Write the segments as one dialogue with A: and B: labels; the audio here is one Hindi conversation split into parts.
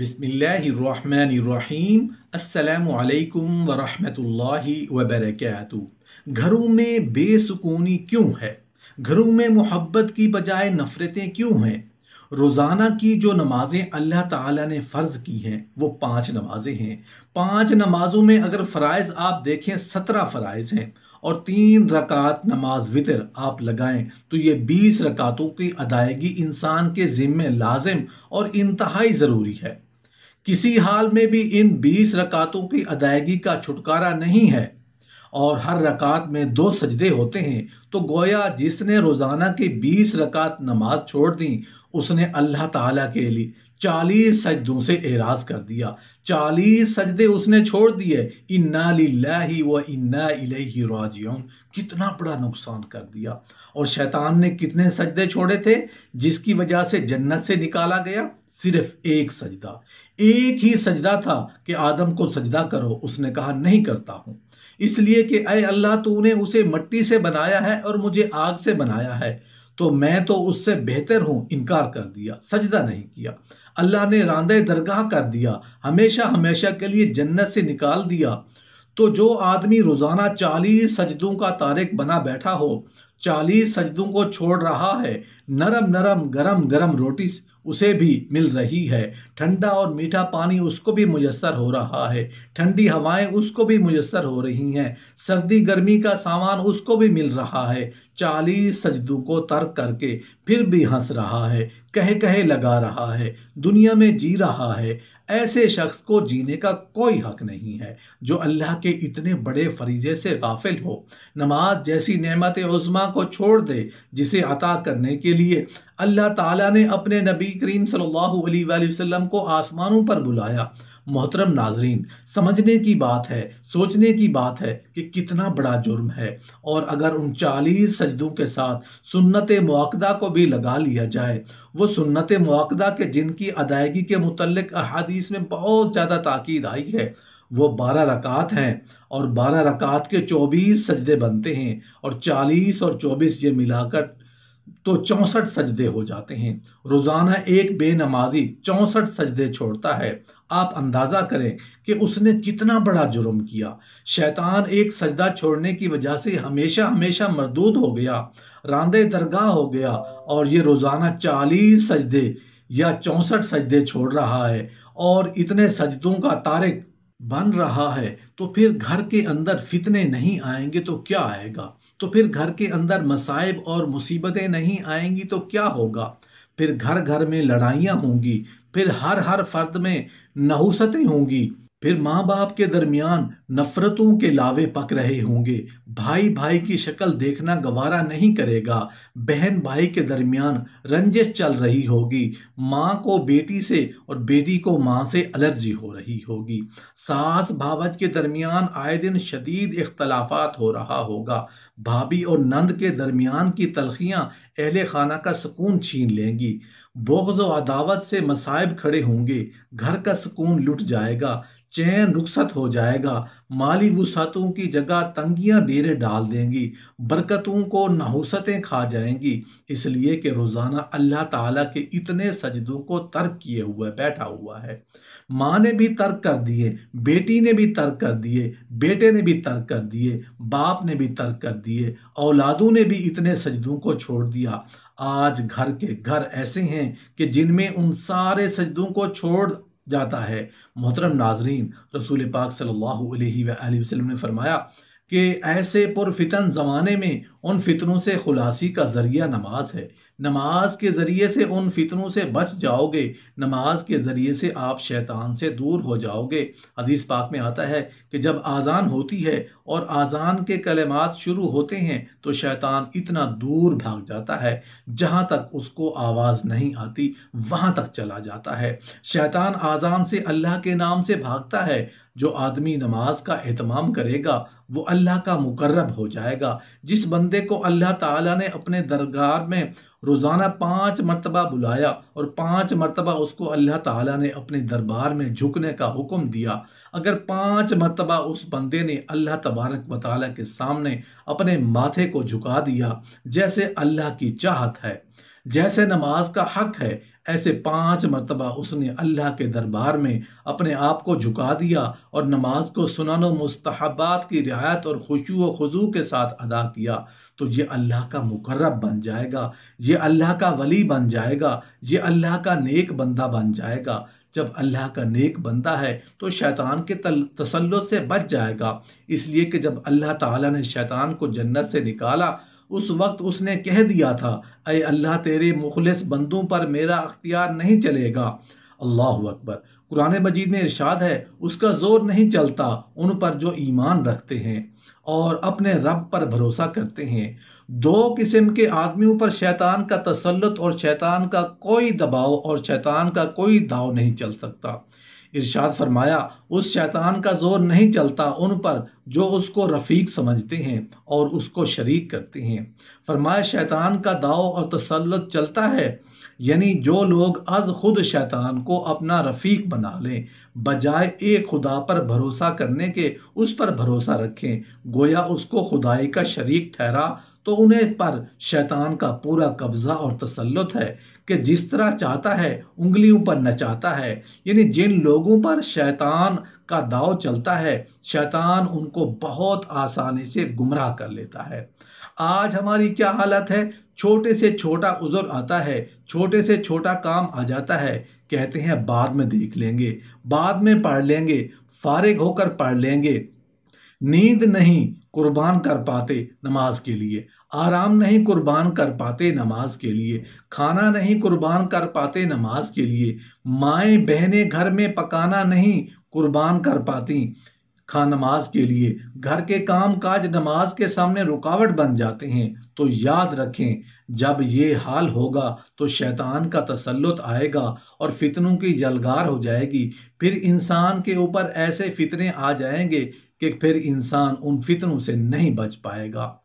A: बिसमीम् अलैकुम वरहमतुल्लाहि वबरकू घरों में बेसुकूनी क्यों है घरों में मोहब्बत की बजाय नफ़रतें क्यों हैं रोज़ाना की जो नमाज़ें अल्लाह ताला ने फ़र्ज़ की हैं वो पांच नमाज़ें हैं पांच नमाज़ों में अगर फ़रज़ आप देखें सत्रह फ़रज़ हैं और तीन रकात नमाज वितर आप लगाएं तो ये बीस रकातों की अदायगी इंसान के ज़िम्मे लाजिम और इंतहाई ज़रूरी है किसी हाल में भी इन बीस रकातों की अदायगी का छुटकारा नहीं है और हर रकात में दो सजदे होते हैं तो गोया जिसने रोज़ाना की बीस रकात नमाज छोड़ दी उसने अल्लाह ताला के लिए चालीस सजदों से एराज कर दिया चालीस सजदे उसने छोड़ दिए इन्ना लिल्लाही व इन्ना इलैहि राजिऊन कितना बड़ा नुकसान कर दिया और शैतान ने कितने सजदे छोड़े थे जिसकी वजह से जन्नत से निकाला गया सिर्फ एक सजदा एक ही सजदा था कि आदम को सजदा करो उसने कहा नहीं करता हूँ इसलिए कि अय अल्लाह तूने उसे मट्टी से बनाया है और मुझे आग से बनाया है तो मैं तो उससे बेहतर हूँ इनकार कर दिया सजदा नहीं किया अल्लाह ने रांदे दरगाह कर दिया हमेशा हमेशा के लिए जन्नत से निकाल दिया तो जो आदमी रोज़ाना चालीस सजदों का तारक बना बैठा हो चालीस सजदों को छोड़ रहा है नरम नरम गरम गरम रोटी उसे भी मिल रही है ठंडा और मीठा पानी उसको भी मुयसर हो रहा है ठंडी हवाएं उसको भी मुयसर हो रही हैं सर्दी गर्मी का सामान उसको भी मिल रहा है चालीस सजदों को तर्क करके फिर भी हंस रहा है कह कहे लगा रहा है दुनिया में जी रहा है ऐसे शख्स को जीने का कोई हक नहीं है जो अल्लाह के इतने बड़े फरीजे से गाफिल हो नमाज जैसी नमत उज़मा को छोड़ दे जिसे अता करने के लिए लिए अल्लाह ताला ने अपने नबी करीम सल्लल्लाहु अलैहि वसल्लम को आसमानों पर बुलाया मोहतरम नाजरीन समझने की बात है सोचने की बात है कि कितना बड़ा जुर्म है और अगर उन चालीस सजदों के साथ सुन्नत मौकदा को भी लगा लिया जाए वो सुन्नत मौकदा के जिनकी अदायगी के मुतलक अहादीस में बहुत ज़्यादा ताकीद आई है वो बारह रकात हैं और बारह रकात के चौबीस सजदे बनते हैं और चालीस और चौबीस ये मिलाकर तो चौंसठ सजदे हो जाते हैं रोज़ाना एक बेनमाजी चौंसठ सजदे छोड़ता है आप अंदाज़ा करें कि उसने कितना बड़ा जुर्म किया शैतान एक सजदा छोड़ने की वजह से हमेशा हमेशा मरदूद हो गया रांदे दरगाह हो गया और ये रोज़ाना चालीस सजदे या चौंसठ सजदे छोड़ रहा है और इतने सजदों का तारक बन रहा है तो फिर घर के अंदर फितने नहीं आएंगे तो क्या आएगा तो फिर घर के अंदर मसाइब और मुसीबतें नहीं आएंगी तो क्या होगा फिर घर घर में लड़ाइयाँ होंगी फिर हर हर फर्द में नहुसतें होंगी फिर माँ बाप के दरमियान नफ़रतों के लावे पक रहे होंगे भाई भाई की शक्ल देखना गवारा नहीं करेगा बहन भाई के दरमियान रंजिश चल रही होगी माँ को बेटी से और बेटी को माँ से एलर्जी हो रही होगी सास भावच के दरमियान आए दिन शदीद इख्तलाफात हो रहा होगा भाभी और नंद के दरमियान की तलखियाँ अहल खाना का सुकून छीन लेंगी बोगज़ो अदावत से मसाइब खड़े होंगे घर का सुकून लुट जाएगा चैन रुखसत हो जाएगा माली वसातों की जगह तंगियां डेरे डाल देंगी बरकतों को नहुसतें खा जाएंगी इसलिए कि रोज़ाना अल्लाह ताला के इतने सजदों को तर्क किए हुए बैठा हुआ है माँ ने भी तर्क कर दिए बेटी ने भी तर्क कर दिए बेटे ने भी तर्क कर दिए बाप ने भी तर्क कर दिए औलादों ने भी इतने सजदों को छोड़ दिया आज घर के घर ऐसे हैं कि जिनमें उन सारे सजदों को छोड़ जाता है मोहतरम नाजरीन रसूल पाक सल्लल्लाहु अलैहि वसल्लम ने फरमाया कि ऐसे पुरफितन ज़माने में उन फितरों से खुलासी का ज़रिया नमाज है नमाज के ज़रिए से उन फितरों से बच जाओगे नमाज के ज़रिए से आप शैतान से दूर हो जाओगे हदीस पाक में आता है कि जब आज़ान होती है और आज़ान के कलेमात शुरू होते हैं तो शैतान इतना दूर भाग जाता है जहाँ तक उसको आवाज़ नहीं आती वहाँ तक चला जाता है शैतान आज़ान से अल्लाह के नाम से भागता है जो आदमी नमाज का अहतमाम करेगा वो अल्लाह का मुकर्रब हो जाएगा जिस बंद बंदे को अल्लाह ताला ने अपने दरगाह में रोज़ाना पांच मरतबा बुलाया और पांच मरतबा उसको अल्लाह ताला ने अपने दरबार में झुकने का हुक्म दिया अगर पांच मरतबा उस बंदे ने अल्लाह तबारक वाली के सामने अपने माथे को झुका दिया जैसे अल्लाह की चाहत है जैसे नमाज का हक है ऐसे पांच मरतबा उसने अल्लाह के दरबार में अपने आप को झुका दिया और नमाज को सुनान मुस्तहबात की रियायत और खुशू व खजू के साथ अदा किया तो ये अल्लाह का मुकर्रब बन जाएगा ये अल्लाह का वली बन जाएगा ये अल्लाह का नेक बंदा बन जाएगा जब अल्लाह का नेक बंदा है तो शैतान के तसल्लुत से बच जाएगा इसलिए कि जब अल्लाह ताला ने शैतान को जन्नत से निकाला उस वक्त उसने कह दिया था अय अल्लाह तेरे मुखलस बंदों पर मेरा अख्तियार नहीं चलेगा अल्लाह अकबर कुरान मजीद में इरशाद है उसका ज़ोर नहीं चलता उन पर जो ईमान रखते हैं और अपने रब पर भरोसा करते हैं दो किस्म के आदमियों पर शैतान का तसलत और शैतान का कोई दबाव और शैतान का कोई दाव नहीं चल सकता इरशाद फरमाया उस शैतान का जोर नहीं चलता उन पर जो उसको रफ़ीक समझते हैं और उसको शरीक करते हैं फरमाया शैतान का दाव और तसलत चलता है यानी जो लोग अज खुद शैतान को अपना रफ़ीक बना लें बजाय एक खुदा पर भरोसा करने के उस पर भरोसा रखें गोया उसको खुदाई का शरीक ठहरा तो उन्हें पर शैतान का पूरा कब्जा और तसल्लुत है कि जिस तरह चाहता है उंगलियों पर नचाता है यानी जिन लोगों पर शैतान का दाव चलता है शैतान उनको बहुत आसानी से गुमराह कर लेता है आज हमारी क्या हालत है छोटे से छोटा उज़र आता है छोटे से छोटा काम आ जाता है कहते हैं बाद में देख लेंगे बाद में पढ़ लेंगे फारिग होकर पढ़ लेंगे नींद नहीं कुर्बान कर पाते नमाज के लिए आराम नहीं कुर्बान कर पाते नमाज के लिए खाना नहीं कुर्बान कर पाते नमाज के लिए माएँ बहनें घर में पकाना नहीं कुर्बान कर पाती खा नमाज के लिए घर के काम काज नमाज के सामने रुकावट बन जाते हैं तो याद रखें जब ये हाल होगा तो शैतान का तसल्लुत आएगा और फितनों की जलगार हो जाएगी फिर इंसान के ऊपर ऐसे फितने आ जाएंगे कि फिर इंसान उन फितनों से नहीं बच पाएगा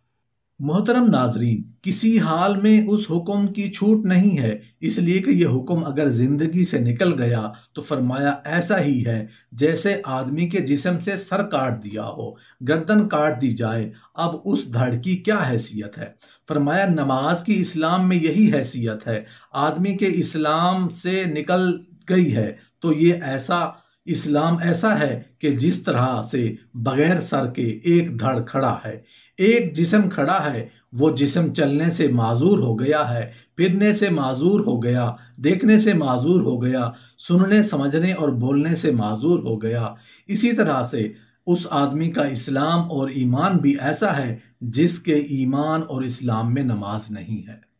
A: मोहतरम नाजरीन किसी हाल में उस हुक्म की छूट नहीं है इसलिए कि यह हुक्म अगर ज़िंदगी से निकल गया तो फरमाया ऐसा ही है जैसे आदमी के जिसम से सर काट दिया हो गर्दन काट दी जाए अब उस धड़ की क्या हैसियत है फरमाया नमाज की इस्लाम में यही हैसियत है आदमी के इस्लाम से निकल गई है तो ये ऐसा इस्लाम ऐसा है कि जिस तरह से बगैर सर के एक धड़ खड़ा है एक जिसम खड़ा है वो जिसम चलने से माजूर हो गया है फिरने से माजूर हो गया देखने से माजूर हो गया सुनने समझने और बोलने से माजूर हो गया इसी तरह से उस आदमी का इस्लाम और ईमान भी ऐसा है जिसके ईमान और इस्लाम में नमाज नहीं है